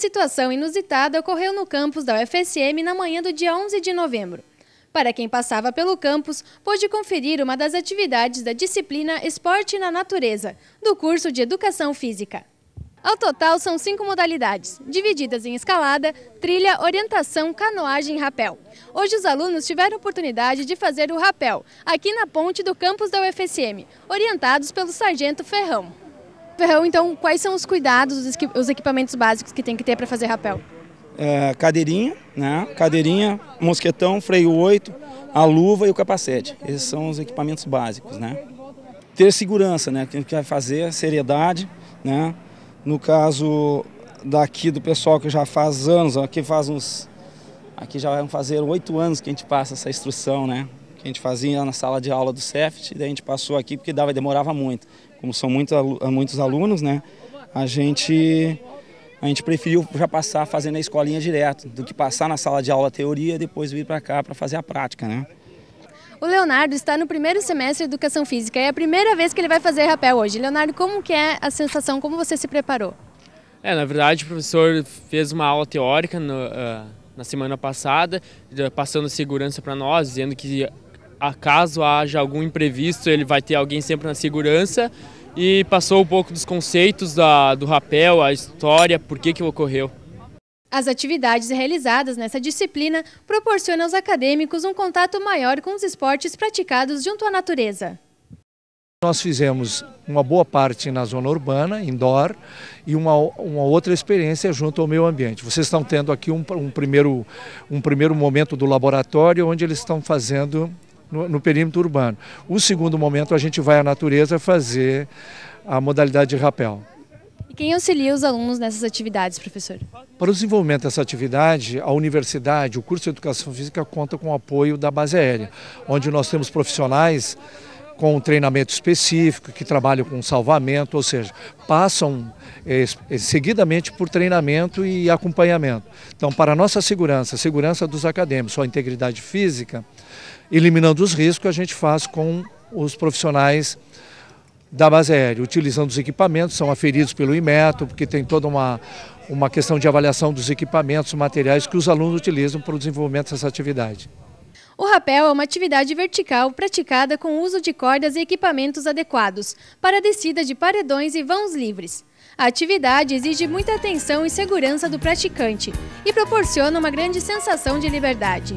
situação inusitada ocorreu no campus da UFSM na manhã do dia 11 de novembro. Para quem passava pelo campus, pôde conferir uma das atividades da disciplina Esporte na Natureza, do curso de Educação Física. Ao total, são cinco modalidades, divididas em escalada, trilha, orientação, canoagem e rapel. Hoje os alunos tiveram oportunidade de fazer o rapel, aqui na ponte do campus da UFSM, orientados pelo Sargento Ferrão rapel, então quais são os cuidados, os equipamentos básicos que tem que ter para fazer rapel? É, cadeirinha, né? cadeirinha, mosquetão, freio 8, a luva e o capacete. Esses são os equipamentos básicos. Né? Ter segurança, né? Tem que fazer, seriedade. Né? No caso daqui do pessoal que já faz anos, aqui faz uns. Aqui já vão fazer oito anos que a gente passa essa instrução, né? Que a gente fazia na sala de aula do CEFT, daí a gente passou aqui porque dava, demorava muito como são muitos, muitos alunos, né, a gente, a gente preferiu já passar fazendo a escolinha direto, do que passar na sala de aula teoria e depois vir para cá para fazer a prática. Né. O Leonardo está no primeiro semestre de Educação Física, é a primeira vez que ele vai fazer rapel hoje. Leonardo, como que é a sensação, como você se preparou? É, na verdade o professor fez uma aula teórica no, uh, na semana passada, passando segurança para nós, dizendo que caso haja algum imprevisto, ele vai ter alguém sempre na segurança. E passou um pouco dos conceitos da, do rapel, a história, por que, que ocorreu. As atividades realizadas nessa disciplina proporcionam aos acadêmicos um contato maior com os esportes praticados junto à natureza. Nós fizemos uma boa parte na zona urbana, indoor, e uma, uma outra experiência junto ao meio ambiente. Vocês estão tendo aqui um, um primeiro, um primeiro momento do laboratório, onde eles estão fazendo no, no perímetro urbano. O segundo momento, a gente vai à natureza fazer a modalidade de rapel. E quem auxilia os alunos nessas atividades, professor? Para o desenvolvimento dessa atividade, a universidade, o curso de Educação Física conta com o apoio da base aérea, onde nós temos profissionais com um treinamento específico, que trabalham com salvamento, ou seja, passam eh, eh, seguidamente por treinamento e acompanhamento. Então, para a nossa segurança, segurança dos acadêmicos, a integridade física, eliminando os riscos, a gente faz com os profissionais da base aérea, utilizando os equipamentos, são aferidos pelo IMETO, porque tem toda uma, uma questão de avaliação dos equipamentos, materiais que os alunos utilizam para o desenvolvimento dessa atividade. O rapel é uma atividade vertical praticada com o uso de cordas e equipamentos adequados para descida de paredões e vãos livres. A atividade exige muita atenção e segurança do praticante e proporciona uma grande sensação de liberdade.